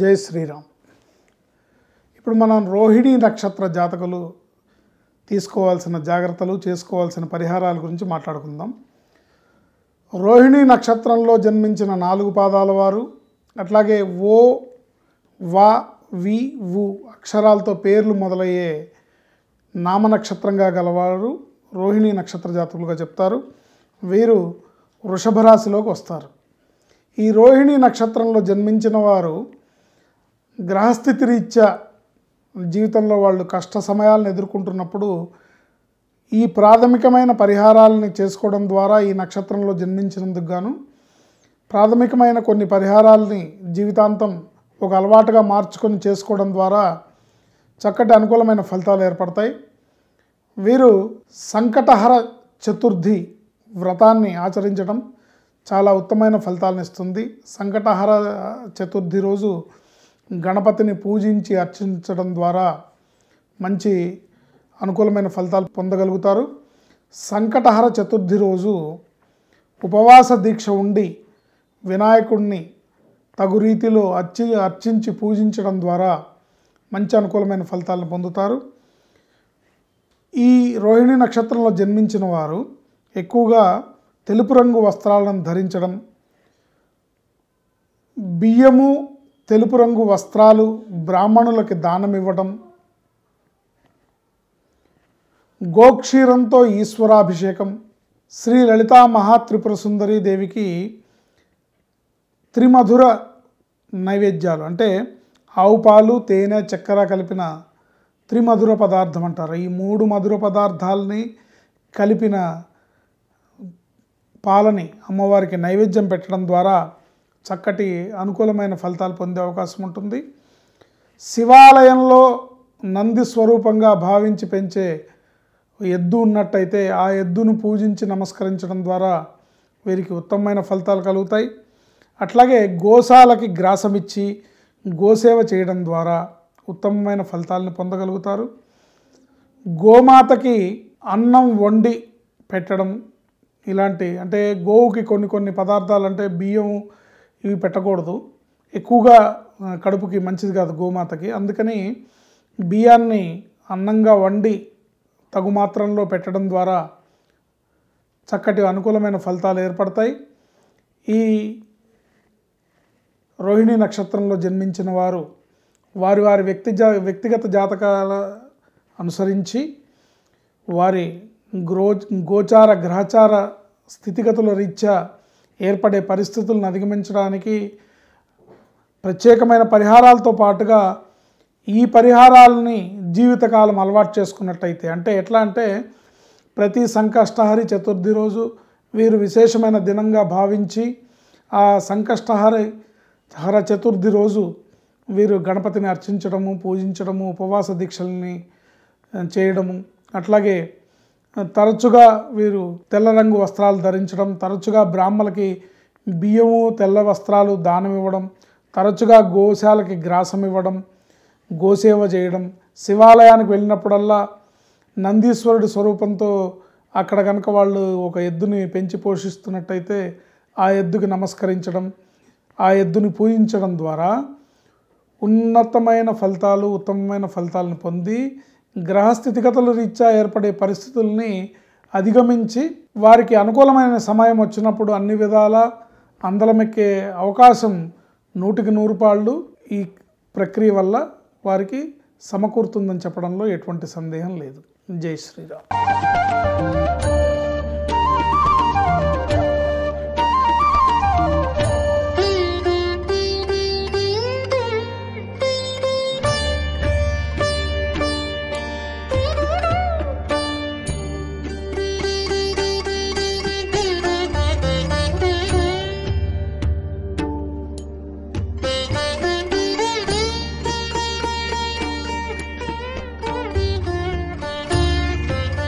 జై శ్రీరామ్ ఇప్పుడు మనం రోహిణి నక్షత్ర జాతకులు తీసుకోవాల్సిన జాగ్రత్తలు చేసుకోవాల్సిన పరిహారాల గురించి మాట్లాడుకుందాం రోహిణి నక్షత్రంలో జన్మించిన నాలుగు పాదాల వారు అట్లాగే ఓ వా వి ఉ అక్షరాలతో పేర్లు మొదలయ్యే నామనక్షత్రంగా గలవారు రోహిణి నక్షత్ర జాతకులుగా చెప్తారు వీరు వృషభ రాశిలోకి వస్తారు ఈ రోహిణి నక్షత్రంలో జన్మించిన వారు గ్రహస్థితి రీత్యా జీవితంలో వాళ్ళు కష్ట సమయాలను ఎదుర్కొంటున్నప్పుడు ఈ ప్రాథమికమైన పరిహారాలని చేసుకోవడం ద్వారా ఈ నక్షత్రంలో జన్మించినందుకు గాను ప్రాథమికమైన కొన్ని పరిహారాలని జీవితాంతం ఒక అలవాటుగా మార్చుకొని చేసుకోవడం ద్వారా చక్కటి అనుకూలమైన ఫలితాలు ఏర్పడతాయి వీరు సంకటహర చతుర్థి వ్రతాన్ని ఆచరించడం చాలా ఉత్తమైన ఫలితాలను ఇస్తుంది సంకటహర చతుర్థి రోజు గణపతిని పూజించి అర్చించడం ద్వారా మంచి అనుకూలమైన ఫలితాలు పొందగలుగుతారు సంకటహర చతుర్థి రోజు ఉపవాస దీక్ష ఉండి వినాయకుడిని తగు రీతిలో అర్చి అర్చించి పూజించడం ద్వారా మంచి అనుకూలమైన ఫలితాలను పొందుతారు ఈ రోహిణి నక్షత్రంలో జన్మించిన వారు ఎక్కువగా తెలుపు రంగు వస్త్రాలను ధరించడం బియ్యము తెలుపు రంగు వస్త్రాలు బ్రాహ్మణులకి దానమివ్వటం గోక్షీరంతో ఈశ్వరాభిషేకం శ్రీ లలితా మహాత్రిపుర సుందరీ దేవికి త్రిమధుర నైవేద్యాలు అంటే ఆవు పాలు తేనె చక్కెర కలిపిన త్రిమధుర పదార్థం అంటారు ఈ మూడు మధుర పదార్థాలని కలిపిన పాలని అమ్మవారికి నైవేద్యం పెట్టడం ద్వారా చక్కటి అనుకూలమైన ఫలితాలు పొందే అవకాశం ఉంటుంది శివాలయంలో నంది స్వరూపంగా భావించి పెంచే ఎద్దు ఉన్నట్టయితే ఆ ఎద్దును పూజించి నమస్కరించడం ద్వారా వీరికి ఉత్తమమైన ఫలితాలు కలుగుతాయి అట్లాగే గోశాలకి గ్రాసమిచ్చి గోసేవ చేయడం ద్వారా ఉత్తమమైన ఫలితాలను పొందగలుగుతారు గోమాతకి అన్నం వండి పెట్టడం ఇలాంటి అంటే గోవుకి కొన్ని కొన్ని పదార్థాలు అంటే బియ్యం ఇవి పెట్టకూడదు ఎక్కువగా కడుపుకి మంచిది కాదు గోమాతకి అందుకని బియ్యాన్ని అన్నంగా వండి తగు మాత్రంలో పెట్టడం ద్వారా చక్కటి అనుకూలమైన ఫలితాలు ఏర్పడతాయి ఈ రోహిణి నక్షత్రంలో జన్మించిన వారు వారి వారి వ్యక్తి వ్యక్తిగత జాతకాల అనుసరించి వారి గ్రో గోచార గ్రహచార స్థితిగతుల రీత్యా ఏర్పడే పరిస్థితులను అధిగమించడానికి ప్రత్యేకమైన పరిహారాలతో పాటుగా ఈ పరిహారాలని జీవితకాలం అలవాటు చేసుకున్నట్టయితే అంటే ఎట్లా అంటే ప్రతి సంకష్టహరి చతుర్థి రోజు వీరు విశేషమైన దినంగా భావించి ఆ సంకష్టహరి హర చతుర్థి రోజు వీరు గణపతిని అర్చించడము పూజించడము ఉపవాస దీక్షల్ని చేయడము అట్లాగే తరచుగా వీరు తెల్ల రంగు వస్త్రాలు ధరించడం తరచుగా బ్రాహ్మలకి బియ్యము తెల్ల వస్త్రాలు దానం ఇవ్వడం తరచుగా గోశాలకి గ్రాసం ఇవ్వడం గోసేవ చేయడం శివాలయానికి వెళ్ళినప్పుడల్లా నందీశ్వరుడి స్వరూపంతో అక్కడ కనుక వాళ్ళు ఒక ఎద్దుని పెంచి పోషిస్తున్నట్టయితే ఆ ఎద్దుకి నమస్కరించడం ఆ ఎద్దుని పూజించడం ద్వారా ఉన్నతమైన ఫలితాలు ఉత్తమమైన ఫలితాలను పొంది గ్రహస్థితిగతుల రీత్యా ఏర్పడే పరిస్థితుల్ని అధిగమించి వారికి అనుకూలమైన సమయం వచ్చినప్పుడు అన్ని విధాల అందలమెక్కే అవకాశం నూటికి నూరు పాళ్ళు ఈ ప్రక్రియ వల్ల వారికి సమకూరుతుందని చెప్పడంలో ఎటువంటి సందేహం లేదు జై శ్రీరామ్